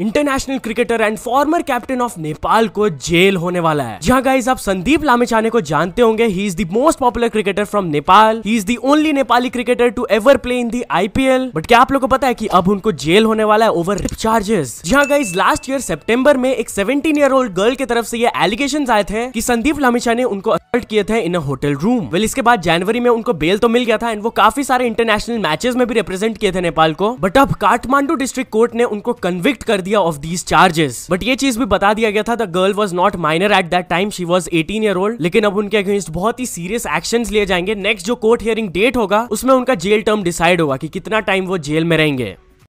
international cricketer and former captain of Nepal को jail होने वाला है जहाँ गाइज आप संदीप लामेचाने को जानते होंगे he is the most popular cricketer from Nepal he is the only Nepali cricketer to ever play in the IPL but क्या आप लोग को पता है कि अब उनको जेल होने वाला है ओवर रिप चार्जेस जहाँ गाइज लास्ट ईयर सेप्टेम्बर में एक सेवेंटीन ईयर ओल्ड गर्ल की तरफ से ये एलिगेशन आए थे की संदीप लामेचाने ने उनको अलर्ट किए थे in a hotel room well इसके बाद जनवरी में उनको बेल तो मिल गया था एंड वो काफी सारे इंटरनेशनल मैचेस में भी रिप्रेजेंट किए थे नेपाल को बट अब काठमांडू डिस्ट्रिक्ट कोर्ट ने उनको कन्विक्ट कर दिया ऑफ दीज चार्जेस बट ये चीज भी बता दिया गया था the girl was not minor at that time she was eighteen year old लेकिन अब उनके अगेंस्ट बहुत ही सीरियस एक्शन लिए जाएंगे नेक्स्ट जो कोर्ट हियरिंग डेट होगा उसमें उनका जेल टर्म डिसाइड होगा कि कितना टाइम वो जेल में रहेंगे